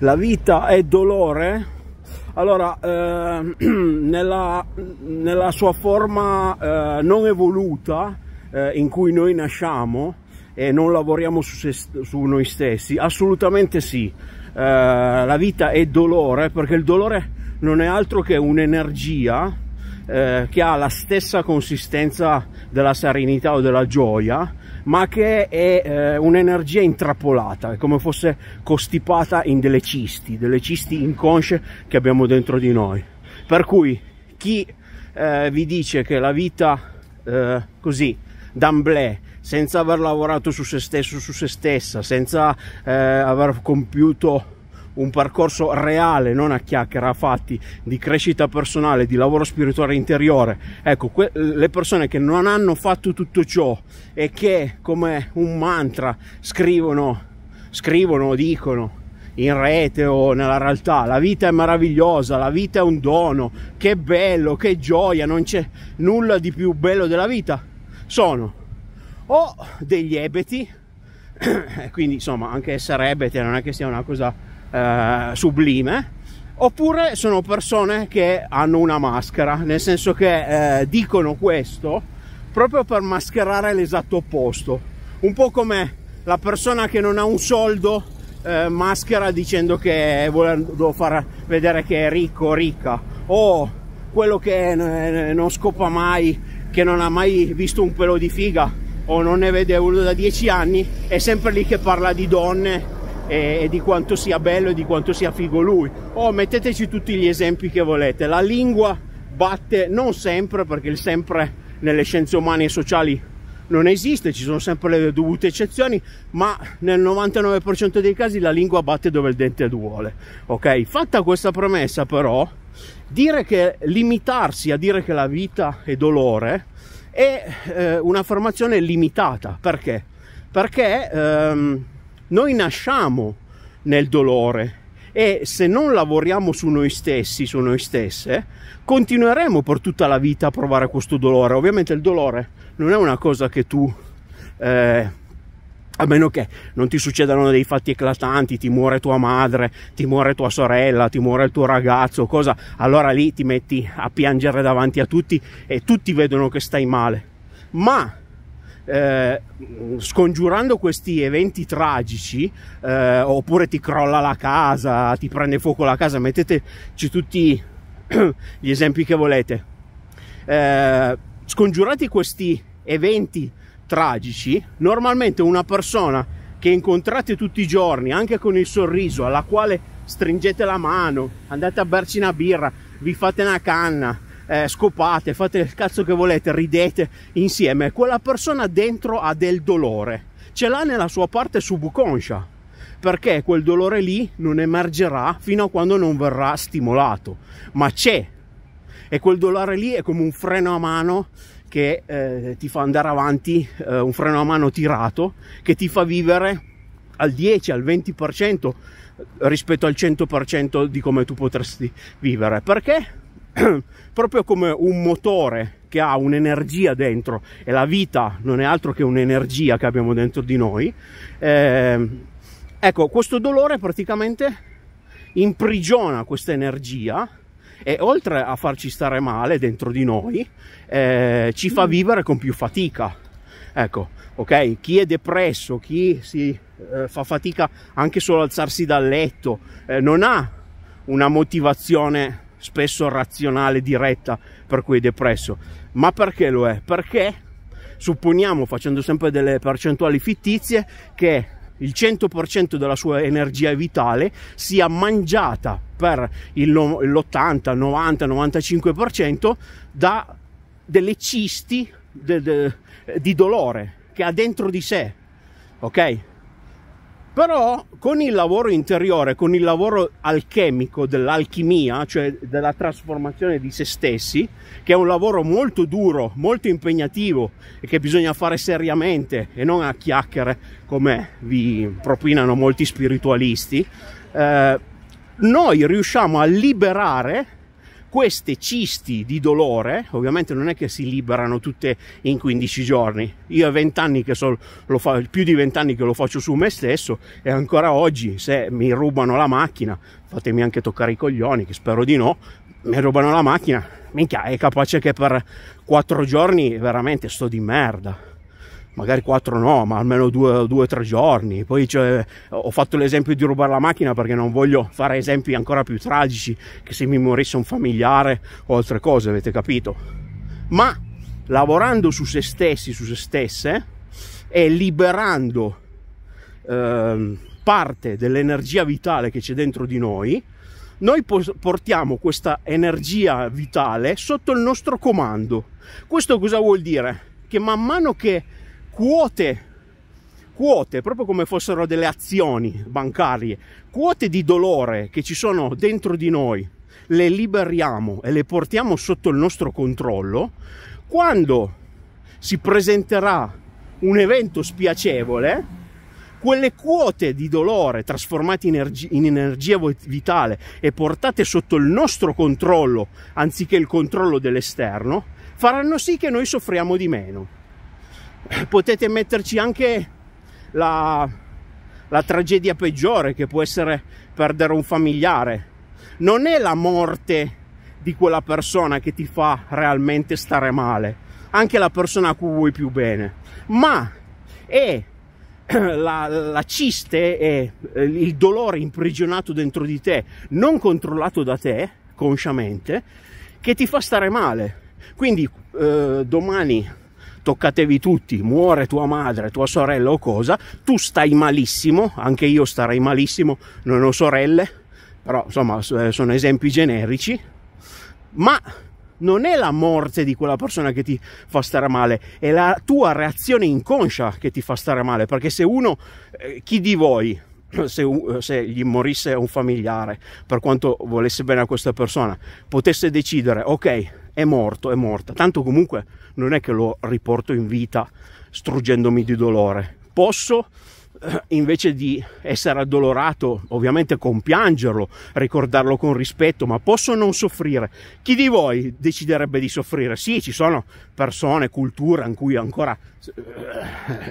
la vita è dolore allora eh, nella, nella, sua forma eh, non evoluta eh, in cui noi nasciamo e non lavoriamo su, se, su noi stessi assolutamente sì eh, la vita è dolore perché il dolore non è altro che un'energia eh, che ha la stessa consistenza della serenità o della gioia ma che è eh, un'energia intrappolata, è come fosse costipata in delle cisti, delle cisti inconsce che abbiamo dentro di noi. Per cui chi eh, vi dice che la vita eh, così, d'amblè, senza aver lavorato su se stesso, su se stessa, senza eh, aver compiuto un percorso reale, non a chiacchiera, a fatti di crescita personale, di lavoro spirituale interiore. Ecco, que- le persone che non hanno fatto tutto ciò e che come un mantra scrivono, scrivono, dicono in rete o nella realtà, la vita è meravigliosa, la vita è un dono, che bello, che gioia, non c'è nulla di più bello della vita. Sono o degli ebeti, quindi insomma anche essere ebete non è che sia una cosa eh, sublime oppure sono persone che hanno una maschera nel senso che eh, dicono questo proprio per mascherare l'esatto opposto un po' come la persona che non ha un soldo eh, maschera dicendo che vuole far vedere che è ricco ricca o quello che eh, non scopa mai che non ha mai visto un pelo di figa o non ne vede uno da dieci anni è sempre lì che parla di donne e, e, di quanto sia bello e di quanto sia figo lui. O oh, metteteci tutti gli esempi che volete. La lingua batte non sempre, perché il sempre nelle scienze umane e sociali non esiste, ci sono sempre le dovute eccezioni, ma nel 99% dei casi la lingua batte dove il dente duole. Ok? Fatta questa premessa però, dire che limitarsi a dire che la vita è dolore è eh, un'affermazione limitata, perché? Perché ehm, noi nasciamo nel dolore e se non lavoriamo su noi stessi, su noi stesse, continueremo per tutta la vita a provare questo dolore. Ovviamente il dolore non è una cosa che tu... Eh, a meno che non ti succedano dei fatti eclatanti, ti muore tua madre, ti muore tua sorella, ti muore il tuo ragazzo, cosa, allora lì ti metti a piangere davanti a tutti e tutti vedono che stai male. Ma eh, scongiurando questi eventi tragici, eh, oppure ti crolla la casa, ti prende fuoco la casa, metteteci tutti gli esempi che volete. Eh, scongiurati questi eventi tragici, normalmente una persona che incontrate tutti i giorni, anche con il sorriso, alla quale stringete la mano, andate a berci una birra, vi fate una canna, eh, scopate, fate il cazzo che volete, ridete insieme, quella persona dentro ha del dolore, ce l'ha nella sua parte subconscia, perché quel dolore lì non emergerà fino a quando non verrà stimolato, ma c'è e quel dolore lì è come un freno a mano che eh, ti fa andare avanti, eh, un freno a mano tirato che ti fa vivere al 10, al 20% rispetto al 100% di come tu potresti vivere. Perché? proprio come un motore che ha un'energia dentro e la vita non è altro che un'energia che abbiamo dentro di noi. Eh, ecco, questo dolore praticamente imprigiona questa energia e oltre a farci stare male dentro di noi, eh, ci fa mm. vivere con più fatica. Ecco, ok? Chi è depresso, chi si eh, fa fatica anche solo ad alzarsi dal letto, eh, non ha una motivazione spesso razionale, diretta, per cui è depresso. Ma perché lo è? Perché supponiamo, facendo sempre delle percentuali fittizie, che il 100% della sua energia vitale sia mangiata per l'80, 90, 95% da delle cisti de, de, di dolore che ha dentro di sé, ok? Però con il lavoro interiore, con il lavoro alchemico dell'alchimia, cioè della trasformazione di se stessi, che è un lavoro molto duro, molto impegnativo e che bisogna fare seriamente e non a chiacchiere come vi propinano molti spiritualisti, eh, noi riusciamo a liberare queste cisti di dolore ovviamente non è che si liberano tutte in 15 giorni io so, fa, più di 20 anni che lo faccio su me stesso e ancora oggi se mi rubano la macchina fatemi anche toccare i coglioni che spero di no mi rubano la macchina minchia è capace che per 4 giorni veramente sto di merda magari quattro no, ma almeno due o tre giorni. Poi cioè, ho fatto l'esempio di rubare la macchina perché non voglio fare esempi ancora più tragici che se mi morisse un familiare o altre cose, avete capito? Ma lavorando su se stessi, su se stesse e liberando eh, parte dell'energia vitale che c'è dentro di noi, noi portiamo questa energia vitale sotto il nostro comando. Questo cosa vuol dire? Che man mano che quote, quote, proprio come fossero delle azioni bancarie, quote di dolore che ci sono dentro di noi, le liberiamo e le portiamo sotto il nostro controllo, quando si presenterà un evento spiacevole, quelle quote di dolore trasformate in, in, energia vitale e portate sotto il nostro controllo anziché il controllo dell'esterno, faranno sì che noi soffriamo di meno potete metterci anche la, la tragedia peggiore che può essere perdere un familiare. Non è la morte di quella persona che ti fa realmente stare male, anche la persona a cui vuoi più bene, ma è la, la ciste e eh, il dolore imprigionato dentro di te, non controllato da te consciamente, che ti fa stare male. Quindi eh, domani toccatevi tutti, muore tua madre, tua sorella o cosa, tu stai malissimo, anche io starei malissimo, non ho sorelle, però insomma eh, sono esempi generici, ma non è la morte di quella persona che ti fa stare male, è la tua reazione inconscia che ti fa stare male, perché se uno, eh, chi di voi, se, se, gli morisse un familiare, per quanto volesse bene a questa persona, potesse decidere, ok, è morto, è morta. Tanto comunque non è che lo riporto in vita struggendomi di dolore. Posso eh, invece di essere addolorato, ovviamente compiangerlo, ricordarlo con rispetto, ma posso non soffrire. Chi di voi deciderebbe di soffrire? Sì, ci sono persone, culture in cui ancora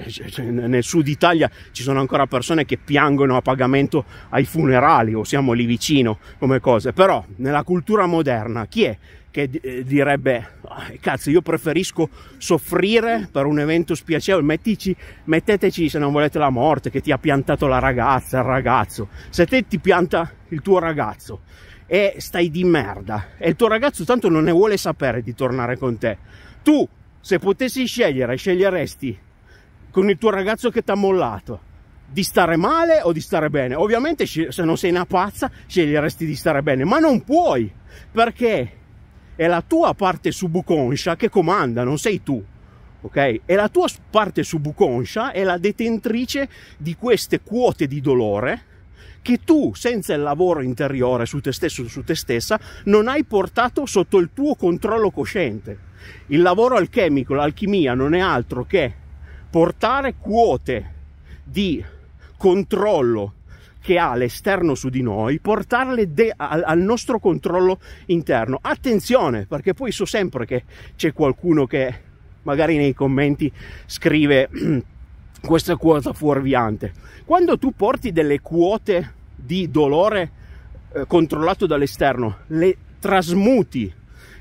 eh, cioè, cioè, nel sud Italia ci sono ancora persone che piangono a pagamento ai funerali o siamo lì vicino come cose, però nella cultura moderna chi è che eh, direbbe ah, cazzo io preferisco soffrire per un evento spiacevole Mettici, metteteci se non volete la morte che ti ha piantato la ragazza il ragazzo se te ti pianta il tuo ragazzo e stai di merda e il tuo ragazzo tanto non ne vuole sapere di tornare con te tu se potessi scegliere sceglieresti con il tuo ragazzo che ti ha mollato di stare male o di stare bene ovviamente se non sei una pazza sceglieresti di stare bene ma non puoi perché è la tua parte subconscia che comanda, non sei tu. Ok? E la tua parte subconscia è la detentrice di queste quote di dolore che tu, senza il lavoro interiore su te stesso, su te stessa, non hai portato sotto il tuo controllo cosciente. Il lavoro alchemico, l'alchimia, non è altro che portare quote di controllo che ha l'esterno su di noi, portarle al, al nostro controllo interno. Attenzione, perché poi so sempre che c'è qualcuno che magari nei commenti scrive questa quota fuorviante. Quando tu porti delle quote di dolore eh, controllato dall'esterno, le trasmuti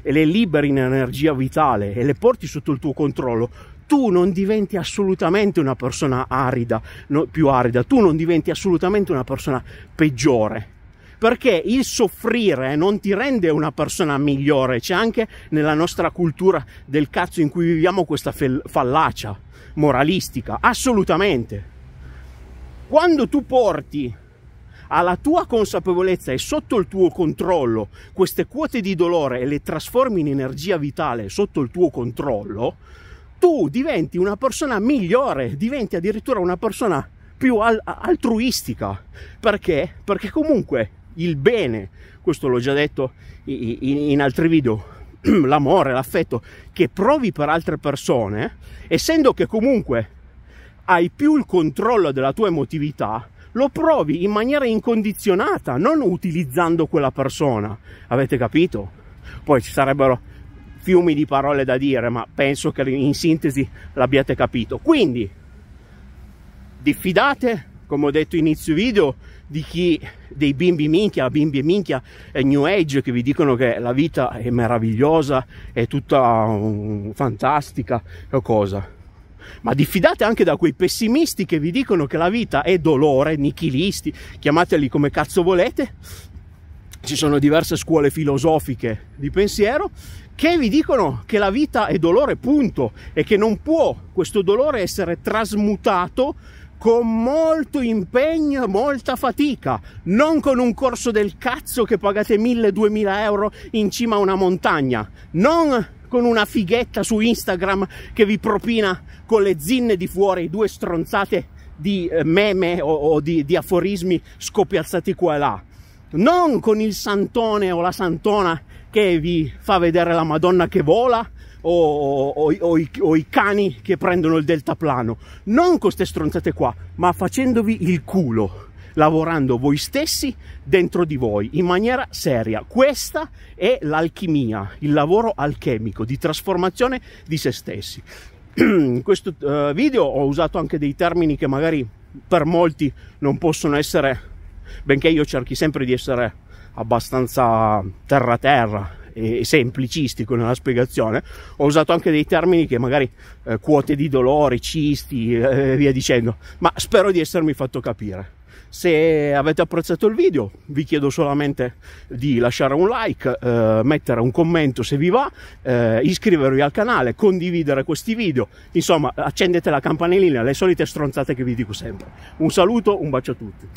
e le liberi in energia vitale e le porti sotto il tuo controllo, tu non diventi assolutamente una persona arida, no, più arida, tu non diventi assolutamente una persona peggiore. Perché il soffrire non ti rende una persona migliore, c'è anche nella nostra cultura del cazzo in cui viviamo questa fel- fallacia moralistica, assolutamente. Quando tu porti alla tua consapevolezza e sotto il tuo controllo queste quote di dolore e le trasformi in energia vitale sotto il tuo controllo, tu diventi una persona migliore, diventi addirittura una persona più al altruistica. Perché? Perché comunque il bene, questo l'ho già detto in, in altri video, l'amore, l'affetto che provi per altre persone, essendo che comunque hai più il controllo della tua emotività, lo provi in maniera incondizionata, non utilizzando quella persona. Avete capito? Poi ci sarebbero fiumi di parole da dire, ma penso che in sintesi l'abbiate capito. Quindi, diffidate, come ho detto inizio video, di chi dei bimbi minchia, bimbi minchia e new age che vi dicono che la vita è meravigliosa, è tutta um, fantastica cosa. Ma diffidate anche da quei pessimisti che vi dicono che la vita è dolore, nichilisti, chiamateli come cazzo volete, ci sono diverse scuole filosofiche di pensiero che vi dicono che la vita è dolore, punto, e che non può questo dolore essere trasmutato con molto impegno, e molta fatica, non con un corso del cazzo che pagate 1000-2000 euro in cima a una montagna, non con una fighetta su Instagram che vi propina con le zinne di fuori due stronzate di eh, meme o, o di, di aforismi scopiazzati qua e là non con il santone o la santona che vi fa vedere la Madonna che vola o, o, o, i, o i, cani che prendono il deltaplano, non con queste stronzate qua, ma facendovi il culo, lavorando voi stessi dentro di voi in maniera seria. Questa è l'alchimia, il lavoro alchemico di trasformazione di se stessi. In questo uh, video ho usato anche dei termini che magari per molti non possono essere benché io cerchi sempre di essere abbastanza terra terra e semplicistico nella spiegazione, ho usato anche dei termini che magari eh, quote di dolore, cisti e eh, via dicendo, ma spero di essermi fatto capire. Se avete apprezzato il video vi chiedo solamente di lasciare un like, eh, mettere un commento se vi va, eh, iscrivervi al canale, condividere questi video, insomma accendete la campanellina, le solite stronzate che vi dico sempre. Un saluto, un bacio a tutti.